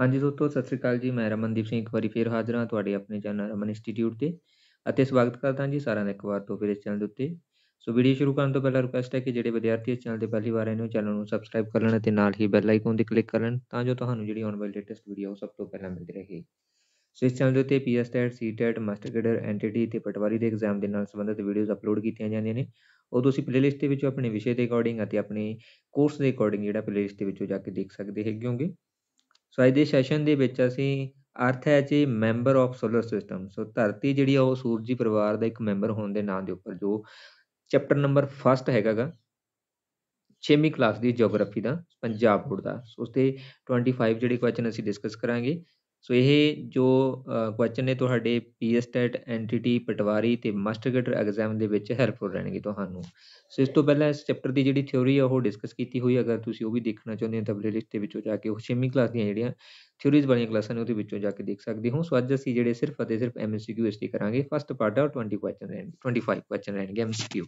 ਹਾਂਜੀ ਦੋਸਤੋ ਸਤਿ ਸ੍ਰੀ ਅਕਾਲ ਜੀ ਮੈਂ ਰਮਨਦੀਪ ਸਿੰਘ ਇੱਕ ਵਾਰੀ ਫੇਰ ਹਾਜ਼ਰ ਹਾਂ ਤੁਹਾਡੇ ਆਪਣੇ ਚੈਨਲ ਰਮਨ ਇੰਸਟੀਚਿਊਟ ਤੇ ਅਤੇ ਸਵਾਗਤ ਕਰਦਾ ਹਾਂ ਜੀ ਸਾਰਿਆਂ ਦਾ ਇੱਕ ਵਾਰ ਤੋਂ ਫਿਰ ਇਸ ਚੈਨਲ ਦੇ ਉੱਤੇ ਸੋ ਵੀਡੀਓ ਸ਼ੁਰੂ ਕਰਨ ਤੋਂ ਪਹਿਲਾਂ ਰਿਕਵੈਸਟ ਹੈ ਕਿ ਜਿਹੜੇ ਵਿਦਿਆਰਥੀ ਇਸ ਚੈਨਲ ਤੇ ਪਹਿਲੀ ਵਾਰ ਆਏ ਨੇ ਚੈਨਲ ਨੂੰ ਸਬਸਕ੍ਰਾਈਬ ਕਰ ਲੈਣ ਅਤੇ ਨਾਲ ਹੀ ਬੈਲ ਆਈਕਨ ਤੇ ਕਲਿੱਕ ਕਰ ਲੈਣ ਤਾਂ ਜੋ ਤੁਹਾਨੂੰ ਜਿਹੜੀ ਆਉਣ ਵਾਲੀ ਲੇਟੈਸਟ ਵੀਡੀਓ ਉਹ ਸਭ ਤੋਂ ਪਹਿਲਾਂ ਮਿਲਦੀ ਰਹੇ ਸੋ ਇਸ ਚੈਨਲ ਦੇ ਉੱਤੇ PS TET CTET master cadre NTT ਤੇ ਪਟਵਾਰੀ ਦੇ ਐਗਜ਼ਾਮ ਦੇ ਨਾਲ ਸੰਬੰਧਿਤ ਵੀਡੀਓਜ਼ ਅਪਲੋਡ ਕੀਤੀਆਂ ਜਾਂਦੀਆਂ ਨੇ ਉਹ ਤੁਸੀਂ ਪਲੇਲਿਸਟ ਦੇ ਵਿੱਚੋਂ ਆਪਣੇ ਵਿਸ਼ੇ ਦੇ ਅਕੋਰਡਿੰਗ ਅਤੇ ਆਪਣੇ ਕੋਰਸ ਦੇ ਅਕੋਰਡਿੰਗ ਜਿਹੜਾ ਪਲੇਲਿਸਟ ਦੇ ਵਿੱਚੋਂ ਜਾ ਕੇ ਦੇਖ ਸਕਦੇ ਹੈਗੇ ਹੋਗੇ ਸੋ ਅੱਜ ਦੇ ਸੈਸ਼ਨ ਦੇ ਵਿੱਚ ਅਸੀਂ ਅਰਥ ਹੈ ਜੀ member of solar system so ਧਰਤੀ ਜਿਹੜੀ ਆ ਉਹ ਸੂਰਜੀ ਪਰਿਵਾਰ ਦਾ ਇੱਕ ਮੈਂਬਰ ਹੋਣ ਦੇ ਨਾਂ ਦੇ ਉੱਪਰ ਜੋ ਚੈਪਟਰ ਨੰਬਰ 1 ਹੈਗਾਗਾ 6ਵੀਂ ਕਲਾਸ ਦੀ ਜੀਓਗ੍ਰਾਫੀ ਦਾ ਪੰਜਾਬ ਬੋਰਡ ਦਾ ਉਸ ਤੇ 25 ਜਿਹੜੇ ਕੁਐਸਚਨ ਅਸੀਂ ਡਿਸਕਸ ਕਰਾਂਗੇ ਸੋ ਇਹ ਜੋ ਕੁਐਸਚਨ ਨੇ ਤੁਹਾਡੇ ਪੀ ਐਂਟੀਟੀ ਪਟਵਾਰੀ ਤੇ ਮਾਸਟਰ ਕੇਡਰ ਐਗਜ਼ਾਮ ਦੇ ਵਿੱਚ ਹੈਲਪਫੁਲ ਰਹਿਣਗੇ ਤੁਹਾਨੂੰ ਸੋ ਇਸ ਤੋਂ ਪਹਿਲਾਂ ਇਸ ਚੈਪਟਰ ਦੀ ਜਿਹੜੀ ਥਿਉਰੀ ਆ ਉਹ ਡਿਸਕਸ ਕੀਤੀ ਹੋਈ ਅਗਰ ਤੁਸੀਂ ਉਹ ਵੀ ਦੇਖਣਾ ਚਾਹੁੰਦੇ ਹੋ ਤਾਂ ਪਲੇਲਿਸਟ ਦੇ ਵਿੱਚੋਂ ਜਾ ਕੇ ਉਹ ਛੇਵੀਂ ਕਲਾਸ ਦੀਆਂ ਜਿਹੜੀਆਂ ਥਿਉਰੀਜ਼ ਵਾਲੀਆਂ ਕਲਾਸਾਂ ਨੇ ਉਹਦੇ ਵਿੱਚੋਂ ਜਾ ਕੇ ਦੇਖ ਸਕਦੇ ਹੋ ਸੋ ਅੱਜ ਅਸੀਂ ਜਿਹੜੇ ਸਿਰਫ ਅਤੇ ਸਿਰਫ ਐਮਸੀਕਿਊ ਇਸ ਦੀ ਕਰਾਂਗੇ ਫਸਟ ਪਾਰਟ ਆ 20 ਕੁਐਸਚਨ ਰਹਿਣ 25 ਕੁਐਸਚਨ ਰਹਿਣਗੇ Q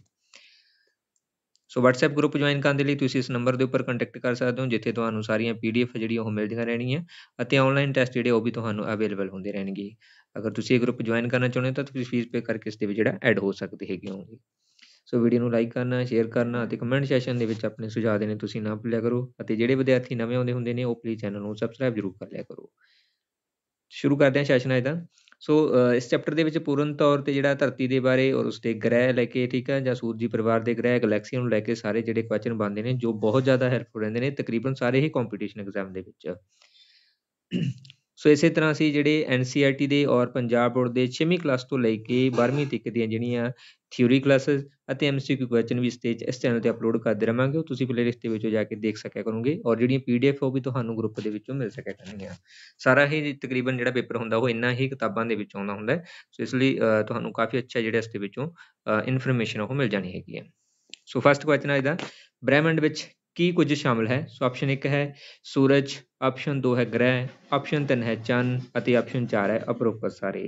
so WhatsApp group join ਕਰਨ ਦੇ ਲਈ ਤੁਸੀਂ ਇਸ ਨੰਬਰ ਦੇ ਉੱਪਰ ਕੰਟੈਕਟ ਕਰ ਸਕਦੇ ਹੋ ਜਿੱਥੇ ਤੁਹਾਨੂੰ ਸਾਰੀਆਂ PDF ਜਿਹੜੀਆਂ ਉਹ ਮਿਲਦੀਆਂ ਰਹਿਣਗੀਆਂ ਅਤੇ ਆਨਲਾਈਨ ਟੈਸਟ ਜਿਹੜੇ ਉਹ ਵੀ ਤੁਹਾਨੂੰ ਅਵੇਲੇਬਲ ਹੁੰਦੇ ਰਹਿਣਗੇ ਅਗਰ ਤੁਸੀਂ ਇਹ ਗਰੁੱਪ ਜੁਆਇਨ ਕਰਨਾ ਚਾਹੁੰਦੇ ਹੋ ਤਾਂ ਤੁਸੀਂ ਫੀਸ ਪੇ ਕਰਕੇ ਇਸ ਦੇ ਵਿੱਚ ਜਿਹੜਾ ਐਡ ਹੋ ਸਕਦੇ ਹੈਗੇ ਹੋਗੇ ਸੋ ਵੀਡੀਓ ਨੂੰ ਲਾਈਕ ਕਰਨਾ ਸ਼ੇਅਰ ਕਰਨਾ ਅਤੇ ਕਮੈਂਟ ਸੈਸ਼ਨ ਦੇ ਵਿੱਚ ਆਪਣੇ ਸੁਝਾਅ ਦੇਣੇ ਤੁਸੀਂ ਨਾ ਭੁੱਲਿਆ ਕਰੋ ਅਤੇ ਜਿਹੜੇ ਵਿਦਿਆਰਥੀ ਨਵੇਂ ਆਉਂਦੇ ਹੁੰਦੇ ਨੇ ਉਹ ਪਲੀਜ਼ ਚੈਨਲ ਨੂੰ ਸਬਸਕ੍ਰਾਈਬ ਜ਼ਰੂਰ ਕਰ ਲਿਆ ਕਰੋ ਸ਼ੁਰੂ ਕਰਦੇ ਹਾਂ ਸੈਸ਼ਨ ਅੱਜ ਦਾ ਸੋ ਇਸ ਚੈਪਟਰ ਦੇ ਵਿੱਚ ਪੂਰਨ ਤੌਰ ਤੇ ਜਿਹੜਾ ਧਰਤੀ ਦੇ ਬਾਰੇ ਔਰ ਉਸਦੇ ਗ੍ਰਹਿ ਲੈ ਕੇ ਠੀਕ ਹੈ ਜਾਂ ਸੂਰਜੀ ਪਰਿਵਾਰ ਦੇ ਗ੍ਰਹਿ ਗੈਲੈਕਸੀ ਨੂੰ ਲੈ ਕੇ ਸਾਰੇ ਜਿਹੜੇ ਕੁਐਸਚਨ ਬਣਦੇ ਨੇ ਜੋ ਬਹੁਤ ਜ਼ਿਆਦਾ ਹੈਲਪਫੁਲ ਰਹਿੰਦੇ ਨੇ ਤਕਰੀਬਨ ਸਾਰੇ ਹੀ ਕੰਪੀਟੀਸ਼ਨ ਐਗਜ਼ਾਮ ਦੇ ਵਿੱਚ ਸੋ ਇਸੇ ਤਰ੍ਹਾਂ ਅਸੀਂ ਜਿਹੜੇ NCERT ਦੇ ਔਰ ਪੰਜਾਬ ਬੋਰਡ ਦੇ 6ਵੀਂ ਕਲਾਸ ਤੋਂ ਲੈ ਕੇ 12ਵੀਂ ਤੱਕ ਦੀਆਂ ਜਿਹੜੀਆਂ ਥਿਊਰੀ ਕਲਾਸਸ ਅਤੇ MCQ ਕੁਐਸਚਨ ਵੀ ਇਸ ਇਸ ਚੈਨਲ ਤੇ ਅਪਲੋਡ ਕਰਦੇ ਰਵਾਂਗੇ ਤੁਸੀਂ ਪਲੇਲਿਸਟ ਦੇ ਵਿੱਚੋਂ ਜਾ ਕੇ ਦੇਖ ਸਕਿਆ ਕਰੋਗੇ ਔਰ ਜਿਹੜੀਆਂ PDF ਉਹ ਵੀ ਤੁਹਾਨੂੰ ਗਰੁੱਪ ਦੇ ਵਿੱਚੋਂ ਮਿਲ ਸਕਿਆ ਕਰਨਗੀਆਂ ਸਾਰਾ ਹੀ ਤਕਰੀਬਨ ਜਿਹੜਾ ਪੇਪਰ ਹੁੰਦਾ ਉਹ ਇੰਨਾ ਹੀ ਕਿਤਾਬਾਂ ਦੇ ਵਿੱਚ ਆਉਂਦਾ ਹੁੰਦਾ ਸੋ ਇਸ ਲਈ ਤੁਹਾਨੂੰ ਕਾਫੀ ਅੱਛਾ ਜਿਹੜਾ ਇਸ ਦੇ ਵਿੱਚੋਂ ਇਨਫੋਰਮੇਸ਼ਨ ਉਹ ਮਿਲ ਜਾਣੀ ਹੈਗੀ ਹੈ ਸੋ ਫਸਟ ਕੁਐਸਚਨ ਆ ਇਹਦਾ ਬ੍ਰਹਿਮੰਡ ਵਿੱਚ ਕੀ ਕੁਝ ਸ਼ਾਮਲ ਹੈ ਸੋ ਆਪਸ਼ਨ 1 ਹੈ ਸੂਰਜ ਆਪਸ਼ਨ 2 ਹੈ ਗ੍ਰਹਿ ਆਪਸ਼ਨ 3 ਹੈ ਚੰਨ ਅਤੇ ਆਪਸ਼ਨ 4 ਹੈ ਅਪਰੋਪਰ ਸਾਰੇ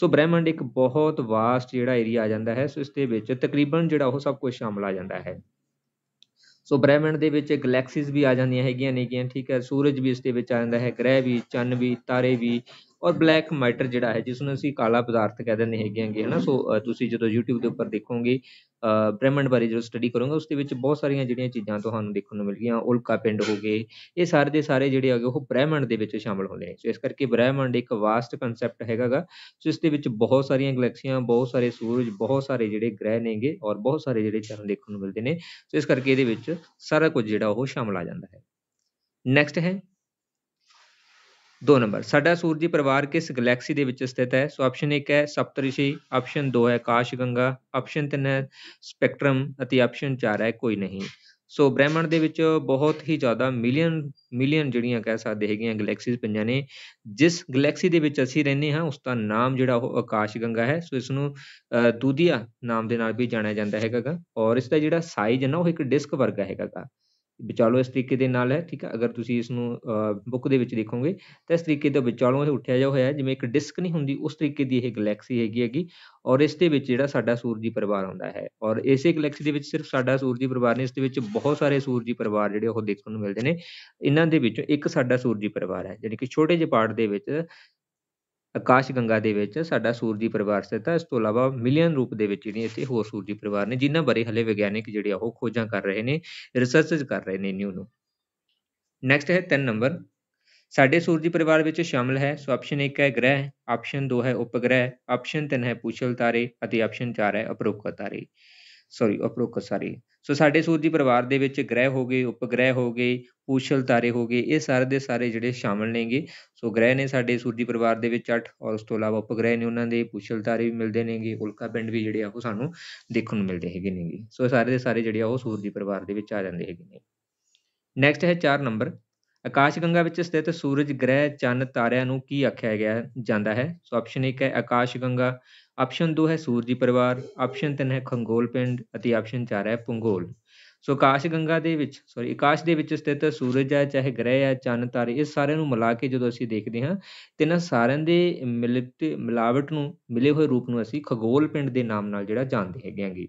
ਸੋ ਬ੍ਰਹਿਮੰਡ ਇੱਕ ਬਹੁਤ ਵਾਸਟ ਜਿਹੜਾ ਏਰੀਆ ਆ ਜਾਂਦਾ ਹੈ ਸੋ ਇਸ ਦੇ ਵਿੱਚ ਤਕਰੀਬਨ ਜਿਹੜਾ ਉਹ ਸਭ ਕੁਝ ਸ਼ਾਮਲ ਆ ਜਾਂਦਾ ਹੈ ਸੋ ਬ੍ਰਹਿਮੰਡ ਦੇ ਵਿੱਚ ਗੈਲੈਕਸੀਜ਼ ਵੀ ਆ ਜਾਂਦੀਆਂ ਹੈਗੀਆਂ ਨੇਗੀਆਂ ਠੀਕ ਹੈ ਸੂਰਜ ਵੀ ਇਸ ਦੇ ਵਿੱਚ ਆ ਜਾਂਦਾ ਹੈ ਗ੍ਰਹਿ ਵੀ ਚੰਨ ਵੀ ਤਾਰੇ ਵੀ ਔਰ ਬਲੈਕ ਮੈਟਰ ਜਿਹੜਾ ਹੈ ਜਿਸ ਨੂੰ ਅਸੀਂ ਕਾਲਾ ਪਦਾਰਥ ਕਹਿ ਦਿੰਦੇ ਹੈਗੇ ਹਾਂਗੇ ਹਨਾ ਸੋ ਤੁਸੀਂ ਜਦੋਂ YouTube ਦੇ ਉੱਪਰ ਦੇਖੋਗੇ ਬ੍ਰਹਿਮੰਡ ਬਾਰੇ ਜਦੋਂ ਸਟੱਡੀ ਕਰੋਗੇ ਉਸ ਦੇ ਵਿੱਚ ਬਹੁਤ ਸਾਰੀਆਂ ਜਿਹੜੀਆਂ ਚੀਜ਼ਾਂ ਤੁਹਾਨੂੰ ਦੇਖਣ ਨੂੰ ਮਿਲਗੀਆਂ ਉਲਕਾ ਪਿੰਡ ਹੋ ਗਏ ਇਹ ਸਾਰੇ ਦੇ ਸਾਰੇ ਜਿਹੜੇ ਹੈਗੇ ਉਹ ਬ੍ਰਹਿਮੰਡ ਦੇ ਵਿੱਚ ਸ਼ਾਮਲ ਹੁੰਦੇ ਨੇ ਸੋ ਇਸ ਕਰਕੇ ਬ੍ਰਹਿਮੰਡ ਇੱਕ ਵਾਸਟ ਕਨਸੈਪਟ ਹੈਗਾਗਾ ਸੋ ਇਸ ਦੇ ਵਿੱਚ ਬਹੁਤ ਸਾਰੀਆਂ ਗਲੈਕਸੀਆਂ ਬਹੁਤ ਸਾਰੇ ਸੂਰਜ ਬਹੁਤ ਸਾਰੇ ਜਿਹੜੇ ਗ੍ਰਹਿ ਨੇਗੇ ਔਰ ਬਹੁਤ ਸਾਰੇ ਜਿਹੜੇ ਚੰਨ ਦੇਖਣ ਨੂੰ ਮਿਲਦੇ ਨੇ ਸੋ ਇਸ ਕਰਕੇ ਇਹਦੇ ਵਿੱਚ ਸਾਰਾ ਕੁਝ ਜਿਹੜਾ ਉਹ ਸ਼ਾਮਲ ਆ ਜਾਂਦਾ ਹੈ ਨੈਕਸਟ ਹੈ 2 ਨੰਬਰ ਸਾਡਾ ਸੂਰਜੀ ਪਰਿਵਾਰ ਕਿਸ ਗਲੈਕਸੀ ਦੇ ਵਿੱਚ ਸਥਿਤ ਹੈ ਸੋ ਆਪਸ਼ਨ 1 ਹੈ ਸਪਤਰਿਸ਼ੀ ਆਪਸ਼ਨ 2 ਹੈ ਆਕਾਸ਼ ਗੰਗਾ ਆਪਸ਼ਨ 3 ਹੈ ਸਪੈਕਟ੍ਰਮ ਅਤੇ ਆਪਸ਼ਨ 4 ਹੈ ਕੋਈ ਨਹੀਂ ਸੋ ਬ੍ਰਹਿਮੰਡ ਦੇ ਵਿੱਚ ਬਹੁਤ ਹੀ ਜ਼ਿਆਦਾ ਮਿਲੀਅਨ ਮਿਲੀਅਨ ਜਿਹੜੀਆਂ ਕਹਿ ਸਕਦੇ ਹੈਗੀਆਂ ਗਲੈਕਸੀਜ਼ ਪੰਜਾਂ ਨੇ ਜਿਸ ਗਲੈਕਸੀ ਦੇ ਵਿੱਚ ਅਸੀਂ ਰਹਿੰਦੇ ਹਾਂ ਉਸ ਦਾ ਨਾਮ ਜਿਹੜਾ ਉਹ ਆਕਾਸ਼ ਗੰਗਾ ਹੈ ਸੋ ਇਸ ਨੂੰ ਦੂਦੀਆ ਨਾਮ ਦੇ ਨਾਲ ਵੀ ਜਾਣਿਆ ਜਾਂਦਾ ਹੈਗਾਗਾ ਔਰ ਇਸ ਦਾ ਜਿਹੜਾ ਸਾਈਜ਼ ਹੈ ਨਾ ਉਹ ਇੱਕ ਡਿਸਕ ਵਰਗਾ ਹੈਗਾਗਾ ਵਿਚਾਲੋ ਇਸ ਤਰੀਕੇ ਦੇ ਨਾਲ ਹੈ ਠੀਕ ਹੈ ਅਗਰ ਤੁਸੀਂ ਇਸ ਨੂੰ ਬੁੱਕ ਦੇ ਵਿੱਚ ਦੇਖੋਗੇ ਤਾਂ ਇਸ ਤਰੀਕੇ ਦਾ ਵਿਚਾਲੋਂ ਇਹ ਉੱਠਿਆ ਜਾ ਹੋਇਆ ਜਿਵੇਂ ਇੱਕ ਡਿਸਕ ਨਹੀਂ ਹੁੰਦੀ ਉਸ ਤਰੀਕੇ ਦੀ ਇਹ ਗਲੈਕਸੀ ਹੈਗੀ ਹੈਗੀ ਔਰ ਇਸ ਦੇ ਵਿੱਚ ਜਿਹੜਾ ਸਾਡਾ ਸੂਰਜੀ ਪਰਿਵਾਰ ਆਉਂਦਾ ਹੈ ਔਰ ਇਸੇ ਗਲੈਕਸੀ ਦੇ ਵਿੱਚ ਸਿਰਫ ਸਾਡਾ ਸੂਰਜੀ ਪਰਿਵਾਰ ਨਹੀਂ ਇਸ ਦੇ ਵਿੱਚ ਬਹੁਤ ਸਾਰੇ ਸੂਰਜੀ ਪਰਿਵਾਰ ਜਿਹੜੇ ਉਹ ਦੇਖਣ ਨੂੰ ਮਿਲਦੇ ਨੇ ਇਹਨਾਂ ਦੇ ਵਿੱਚੋਂ ਇੱਕ ਸਾਡਾ ਸੂਰਜੀ ਪਰਿਵਾਰ ਹੈ ਜਿਹੜੇ ਕਿ ਛੋਟੇ ਜਿਹੇ ਪਾਰਟ ਦੇ ਵਿੱਚ ਆਕਾਸ਼ ਗੰਗਾ ਦੇ ਵਿੱਚ ਸਾਡਾ ਸੂਰਜੀ ਪਰਿਵਾਰ ਸਥਿਤ ਹੈ ਇਸ ਤੋਂ ਇਲਾਵਾ ਮਿਲੀਅਨ ਰੂਪ ਦੇ ਵਿੱਚ ਜਿਹੜੀਆਂ ਇੱਥੇ ਹੋਰ ਸੂਰਜੀ ਪਰਿਵਾਰ ਨੇ ਜਿਨ੍ਹਾਂ ਬਾਰੇ ਹਲੇ ਵਿਗਿਆਨਿਕ ਜਿਹੜੇ ਆ ਉਹ ਖੋਜਾਂ ਕਰ ਰਹੇ ਨੇ ਰਿਸਰਚਸ ਕਰ ਰਹੇ ਨੇ ਨਿਊ ਨੂੰ ਨੈਕਸਟ ਹੈ 3 ਨੰਬਰ ਸਾਡੇ ਸੂਰਜੀ ਪਰਿਵਾਰ ਵਿੱਚ ਸ਼ਾਮਲ ਹੈ ਸੋ ਆਪਸ਼ਨ 1 ਹੈ ਗ੍ਰਹਿ ਆਪਸ਼ਨ 2 ਹੈ ਉਪਗ੍ਰਹਿ ਆਪਸ਼ਨ 3 ਹੈ ਪੂਛਲ ਤਾਰੇ ਅਤੇ ਆਪਸ਼ਨ 4 ਹੈ ਉਪਰੋਕਤ ਤਾਰੇ ਸੌਰੀ ਉਪਰੋਕਤ ਸਾਰੇ ਸੋ ਸਾਡੇ ਸੂਰਜੀ ਪਰਿਵਾਰ ਦੇ ਵਿੱਚ ਗ੍ਰਹਿ ਹੋ ਗਏ ਉਪਗ੍ਰਹਿ ਹੋ ਗਏ ਪੂਸ਼ਲ ਤਾਰੇ ਹੋ ਗਏ ਇਹ ਸਾਰੇ ਦੇ ਸਾਰੇ ਜਿਹੜੇ ਸ਼ਾਮਲ ਨੇਗੇ ਸੋ ਗ੍ਰਹਿ ਨੇ ਸਾਡੇ ਸੂਰਜੀ ਪਰਿਵਾਰ ਦੇ ਵਿੱਚ 8 ਔਰ ਉਸ ਤੋਂ ਇਲਾਵਾ ਉਪਗ੍ਰਹਿ ਨੇ ਉਹਨਾਂ ਦੇ ਪੂਸ਼ਲ ਤਾਰੇ ਵੀ ਮਿਲਦੇ ਨੇਗੇ ਉਲਕਾ ਪਿੰਡ ਵੀ ਜਿਹੜੇ ਆ ਉਹ ਸਾਨੂੰ ਦੇਖਣ ਨੂੰ ਮਿਲਦੇ ਹੈਗੇ ਨੇਗੇ ਸੋ ਸਾਰੇ ਦੇ ਸਾਰੇ ਜਿਹੜੇ ਆ ਉਹ ਸੂਰਜੀ ਪਰਿਵਾਰ ਦੇ ਵਿੱਚ ਆ ਜਾਂਦੇ ਹੈਗੇ ਨੇ ਨੈਕਸਟ ਹੈ 4 ਨੰਬਰ ਆਕਾਸ਼ਗੰਗਾ ਵਿੱਚ ਸਥਿਤ ਸੂਰਜ ਗ੍ਰਹਿ ਚੰਨ ਤਾਰਿਆਂ ਨੂੰ ਕੀ ਆਖਿਆ ਗਿਆ ਜਾਂਦਾ ਹੈ ਸੋ ਆਪਸ਼ਨ ਇੱਕ ਹੈ ਆਕਾਸ਼ਗੰਗਾ ਆਪਸ਼ਨ 2 ਹੈ ਸੂਰਜੀ ਪਰਿਵਾਰ ਆਪਸ਼ਨ 3 ਹੈ ਖੰਗੋਲ ਪਿੰਡ ਅਤੇ ਆਪਸ਼ਨ 4 ਹੈ ਪੰਗੋਲ ਸੋ ਆਕਾਸ਼ਗੰਗਾ ਦੇ ਵਿੱਚ ਸੌਰੀ ਆਕਾਸ਼ ਦੇ ਵਿੱਚ ਸਥਿਤ ਸੂਰਜ ਹੈ ਚਾਹੇ ਗ੍ਰਹਿ ਹੈ ਚੰਨ ਤਾਰੇ ਇਹ ਸਾਰਿਆਂ ਨੂੰ ਮਿਲਾ ਕੇ ਜਦੋਂ ਅਸੀਂ ਦੇਖਦੇ ਹਾਂ ਤੇ ਇਹਨਾਂ ਸਾਰਿਆਂ ਦੇ ਮਿਲਿਤ ਮਿਲਾਵਟ ਨੂੰ ਮਿਲੇ ਹੋਏ ਰੂਪ ਨੂੰ ਅਸੀਂ ਖਗੋਲ ਪਿੰਡ ਦੇ ਨਾਮ ਨਾਲ ਜਿਹੜਾ ਜਾਣਦੇ ਹੈਗੇ ਆਂਗੇ